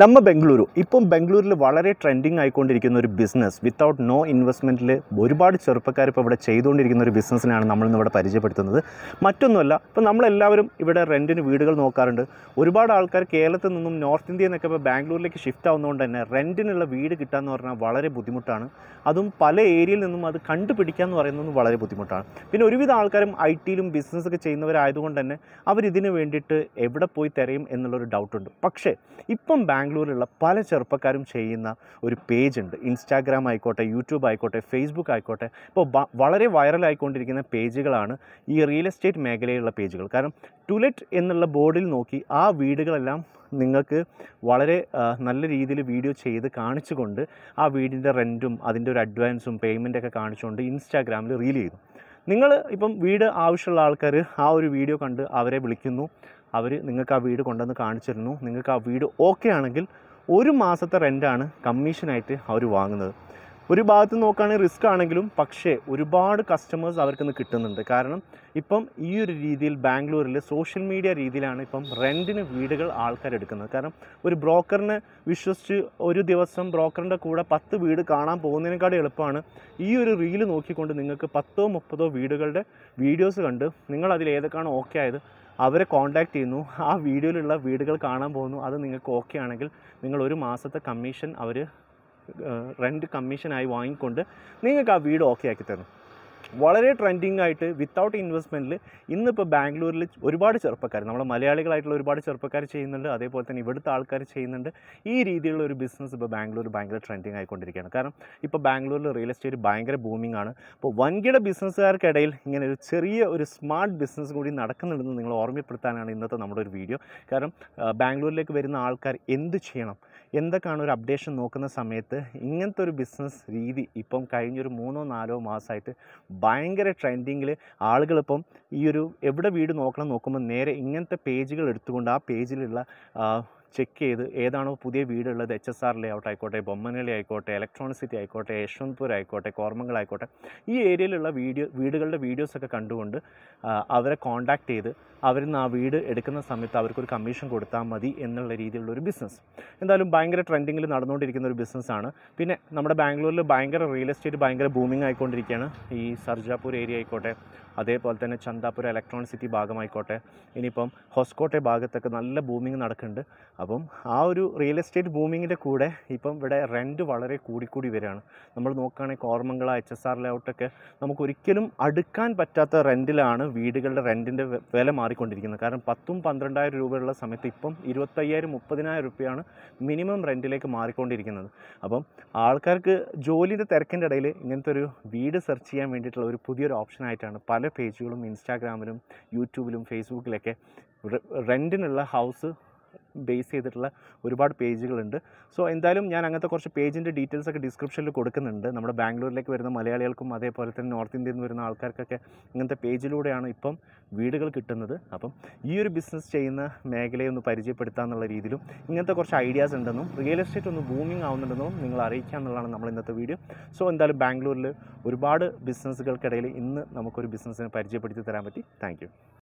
നമ്മ ബംഗളൂരു ഇപ്പം ബംഗളൂരിൽ വളരെ ട്രെൻഡിങ് ആയിക്കൊണ്ടിരിക്കുന്ന ഒരു ബിസിനസ് വിത്തൗട്ട് നോ ഇൻവെസ്റ്റ്മെൻറ്റിൽ ഒരുപാട് ചെറുപ്പക്കാർ ഇപ്പോൾ ഇവിടെ ചെയ്തുകൊണ്ടിരിക്കുന്ന ഒരു ബിസിനസ്സിനാണ് നമ്മൾ പരിചയപ്പെടുത്തുന്നത് മറ്റൊന്നുമല്ല ഇപ്പോൾ നമ്മളെല്ലാവരും ഇവിടെ റെൻറ്റിന് വീടുകൾ നോക്കാറുണ്ട് ഒരുപാട് ആൾക്കാർ കേരളത്തിൽ നിന്നും നോർത്ത് ഇന്ത്യയിൽ നിന്നൊക്കെ ഇപ്പോൾ ബാംഗ്ലൂരിലേക്ക് ഷിഫ്റ്റ് ആവുന്നതുകൊണ്ട് തന്നെ റെൻറ്റിനുള്ള വീട് കിട്ടുക എന്ന് പറഞ്ഞാൽ വളരെ ബുദ്ധിമുട്ടാണ് അതും പല ഏരിയയിൽ നിന്നും അത് കണ്ടുപിടിക്കുക എന്ന് പറയുന്നത് വളരെ ബുദ്ധിമുട്ടാണ് പിന്നെ ഒരുവിധ ആൾക്കാരും ഐ ടിയിലും ബിസിനസ്സൊക്കെ ചെയ്യുന്നവരായതുകൊണ്ട് തന്നെ അവരിതിനു വേണ്ടിയിട്ട് എവിടെ പോയി തിരയും എന്നുള്ളൊരു ഡൗട്ടുണ്ട് പക്ഷേ ഇപ്പം ബാങ്ക് ബാംഗ്ലൂരിലുള്ള പല ചെറുപ്പക്കാരും ചെയ്യുന്ന ഒരു പേജ് ഉണ്ട് ഇൻസ്റ്റാഗ്രാം ആയിക്കോട്ടെ യൂട്യൂബ് ആയിക്കോട്ടെ ഫേസ്ബുക്ക് ആയിക്കോട്ടെ ഇപ്പോൾ വളരെ വൈറലായിക്കൊണ്ടിരിക്കുന്ന പേജുകളാണ് ഈ റിയൽ എസ്റ്റേറ്റ് മേഖലയിലുള്ള പേജുകൾ കാരണം ടുലറ്റ് എന്നുള്ള ബോർഡിൽ നോക്കി ആ വീടുകളെല്ലാം നിങ്ങൾക്ക് വളരെ നല്ല രീതിയിൽ വീഡിയോ ചെയ്ത് കാണിച്ചുകൊണ്ട് ആ വീടിൻ്റെ റെൻറ്റും അതിൻ്റെ ഒരു അഡ്വാൻസും പേയ്മെൻറ്റൊക്കെ കാണിച്ചുകൊണ്ട് ഇൻസ്റ്റാഗ്രാമിൽ റീൽ ചെയ്തു നിങ്ങൾ ഇപ്പം വീട് ആവശ്യമുള്ള ആൾക്കാർ ആ ഒരു വീഡിയോ കണ്ട് അവരെ വിളിക്കുന്നു അവർ നിങ്ങൾക്ക് ആ വീട് കൊണ്ടുവന്ന് കാണിച്ചിരുന്നു നിങ്ങൾക്ക് ആ വീട് ഓക്കെ ആണെങ്കിൽ ഒരു മാസത്തെ റെൻ്റാണ് കമ്മീഷനായിട്ട് അവർ വാങ്ങുന്നത് ഒരു ഭാഗത്ത് നോക്കുകയാണെങ്കിൽ റിസ്ക് ആണെങ്കിലും പക്ഷേ ഒരുപാട് കസ്റ്റമേഴ്സ് ഇന്ന് കിട്ടുന്നുണ്ട് കാരണം ഇപ്പം ഈ ഒരു രീതിയിൽ ബാംഗ്ലൂരിൽ സോഷ്യൽ മീഡിയ രീതിയിലാണ് ഇപ്പം റെൻറ്റിന് വീടുകൾ ആൾക്കാർ എടുക്കുന്നത് കാരണം ഒരു ബ്രോക്കറിനെ വിശ്വസിച്ച് ഒരു ദിവസം ബ്രോക്കറിൻ്റെ കൂടെ പത്ത് വീട് കാണാൻ പോകുന്നതിനേക്കാളും എളുപ്പമാണ് ഈ ഒരു റീല് നോക്കിക്കൊണ്ട് നിങ്ങൾക്ക് പത്തോ മുപ്പതോ വീടുകളുടെ വീഡിയോസ് കണ്ട് നിങ്ങൾ അതിൽ ഏതൊക്കെയാണ് ഓക്കെ ആയത് അവരെ കോൺടാക്റ്റ് ചെയ്യുന്നു ആ വീഡിയോയിലുള്ള വീടുകൾ കാണാൻ പോകുന്നു അത് നിങ്ങൾക്ക് ഓക്കെ ആണെങ്കിൽ നിങ്ങൾ ഒരു മാസത്തെ കമ്മീഷൻ അവർ റെൻറ്റ് കമ്മീഷനായി വാങ്ങിക്കൊണ്ട് നിങ്ങൾക്ക് ആ വീട് ഓക്കെ ആക്കി തരും വളരെ ട്രെൻഡിങ് ആയിട്ട് വിത്തൗട്ട് ഇൻവെസ്റ്റ്മെൻറ്റിൽ ഇന്നിപ്പോൾ ബാംഗ്ലൂരിൽ ഒരുപാട് ചെറുപ്പക്കാർ നമ്മുടെ മലയാളികളായിട്ടുള്ള ഒരുപാട് ചെറുപ്പക്കാർ ചെയ്യുന്നുണ്ട് അതേപോലെ തന്നെ ഇവിടുത്തെ ആൾക്കാർ ചെയ്യുന്നുണ്ട് ഈ രീതിയിലുള്ള ഒരു ബിസിനസ് ഇപ്പോൾ ബാംഗ്ലൂർ ഭയങ്കര ട്രെൻഡിങ് ആയിക്കൊണ്ടിരിക്കുകയാണ് കാരണം ഇപ്പോൾ ബാംഗ്ലൂരിൽ റിയൽ എസ്റ്റേറ്റ് ഭയങ്കര ബൂമിംഗ് ആണ് അപ്പോൾ വൻകിട ബിസിനസ്സുകാർക്കിടയിൽ ഇങ്ങനെ ഒരു ചെറിയ ഒരു സ്മാർട്ട് ബിസിനസ് കൂടി നടക്കുന്നുണ്ടെന്ന് നിങ്ങൾ ഓർമ്മപ്പെടുത്താനാണ് ഇന്നത്തെ നമ്മുടെ ഒരു വീഡിയോ കാരണം ബാംഗ്ലൂരിലേക്ക് വരുന്ന ആൾക്കാർ എന്ത് ചെയ്യണം എന്തൊക്കെയാണ് ഒരു അപ്ഡേഷൻ നോക്കുന്ന സമയത്ത് ഇങ്ങനത്തെ ഒരു ബിസിനസ് രീതി ഇപ്പം കഴിഞ്ഞൊരു മൂന്നോ നാലോ മാസമായിട്ട് ഭയങ്കര ട്രെൻഡിങ്ങിൽ ആളുകളിപ്പം ഈ ഒരു എവിടെ വീട് നോക്കണം നോക്കുമ്പോൾ നേരെ ഇങ്ങനത്തെ പേജുകൾ എടുത്തുകൊണ്ട് ആ പേജിലുള്ള ചെക്ക് ചെയ്ത് ഏതാണോ പുതിയ വീടുള്ളത് എച്ച് എസ് ആർ ലേഔട്ട് ആയിക്കോട്ടെ ബൊമ്മനളി ആയിക്കോട്ടെ ഇലക്ട്രോണിക് സിറ്റി ആയിക്കോട്ടെ യശ്വന്ത്പൂർ ആയിക്കോട്ടെ കോർമങ്ങളായിക്കോട്ടെ ഈ ഏരിയയിലുള്ള വീഡിയോ വീടുകളുടെ വീഡിയോസൊക്കെ കണ്ടുകൊണ്ട് അവരെ കോൺടാക്റ്റ് ചെയ്ത് അവരിൽ നിന്ന് ആ വീട് എടുക്കുന്ന സമയത്ത് അവർക്കൊരു കമ്മീഷൻ കൊടുത്താൽ മതി എന്നുള്ള രീതിയിലുള്ള ഒരു ബിസിനസ് എന്തായാലും ഭയങ്കര ട്രെൻഡിങ്ങിൽ നടന്നുകൊണ്ടിരിക്കുന്ന ഒരു ബിസിനസ്സാണ് പിന്നെ നമ്മുടെ ബാംഗ്ലൂരിൽ ഭയങ്കര റിയൽ എസ്റ്റേറ്റ് ഭയങ്കര ബൂമിംഗ് ആയിക്കൊണ്ടിരിക്കുകയാണ് ഈ സർജാപൂർ ഏരിയ ആയിക്കോട്ടെ അതേപോലെ തന്നെ ചന്ദാപുര ഇലക്ട്രോണിക് സിറ്റി ഭാഗമായിക്കോട്ടെ ഇനിയിപ്പം ഹൊസ്കോട്ടെ ഭാഗത്തൊക്കെ നല്ല ബൂമിംഗ് നടക്കുന്നുണ്ട് അപ്പം ആ ഒരു റിയൽ എസ്റ്റേറ്റ് ബൂമിങ്ങിൻ്റെ കൂടെ ഇപ്പം ഇവിടെ റെൻറ്റ് വളരെ കൂടിക്കൂടി വരികയാണ് നമ്മൾ നോക്കുകയാണെങ്കിൽ കോർമംഗള എച്ച് എസ് ആർ നമുക്ക് നമുക്കൊരിക്കലും അടുക്കാൻ പറ്റാത്ത റെൻറ്റിലാണ് വീടുകളുടെ റെൻറ്റിൻ്റെ വില മാറിക്കൊണ്ടിരിക്കുന്നത് കാരണം പത്തും പന്ത്രണ്ടായിരം രൂപയുള്ള സമയത്ത് ഇപ്പം ഇരുപത്തയ്യായിരം മുപ്പതിനായിരം രൂപയാണ് മിനിമം റെൻറ്റിലേക്ക് മാറിക്കൊണ്ടിരിക്കുന്നത് അപ്പം ആൾക്കാർക്ക് ജോലിയുടെ തിരക്കിൻ്റെ ഇടയിൽ ഇങ്ങനത്തെ ഒരു വീട് സെർച്ച് ചെയ്യാൻ വേണ്ടിയിട്ടുള്ള ഒരു പുതിയൊരു ഓപ്ഷനായിട്ടാണ് പല പേജുകളും ഇൻസ്റ്റാഗ്രാമിലും യൂട്യൂബിലും ഫേസ്ബുക്കിലൊക്കെ റെൻറ്റിനുള്ള ഹൗസ് ബേസ് ചെയ്തിട്ടുള്ള ഒരുപാട് പേജുകളുണ്ട് സോ എന്തായാലും ഞാൻ അങ്ങനത്തെ കുറച്ച് പേജിൻ്റെ ഡീറ്റെയിൽസ് ഒക്കെ ഡിസ്ക്രിപ്ഷനിൽ കൊടുക്കുന്നുണ്ട് നമ്മുടെ ബാംഗ്ലൂരിലേക്ക് വരുന്ന മലയാളികൾക്കും അതേപോലെ തന്നെ നോർത്ത് ഇന്ത്യയിൽ നിന്ന് വരുന്ന ആൾക്കാർക്കൊക്കെ ഇങ്ങനത്തെ പേജിലൂടെയാണ് ഇപ്പം വീടുകൾ കിട്ടുന്നത് അപ്പം ഈ ഒരു ബിസിനസ് ചെയ്യുന്ന മേഖലയെ ഒന്ന് പരിചയപ്പെടുത്തുക എന്നുള്ള രീതിയിലും ഇങ്ങനത്തെ കുറച്ച് ഐഡിയാസ് ഉണ്ടെന്നും റിയൽ എസ്റ്റേറ്റ് ഒന്ന് ബൂമിങ് ആവുന്നുണ്ടെന്നും നിങ്ങൾ അറിയിക്കുക എന്നുള്ളതാണ് നമ്മൾ ഇന്നത്തെ വീഡിയോ സോ എന്തായാലും ബാംഗ്ലൂരിൽ ഒരുപാട് ബിസിനസ്സുകൾക്കിടയിൽ ഇന്ന് നമുക്കൊരു ബിസിനസ്സിനെ പരിചയപ്പെടുത്തി തരാൻ പറ്റി താങ്ക്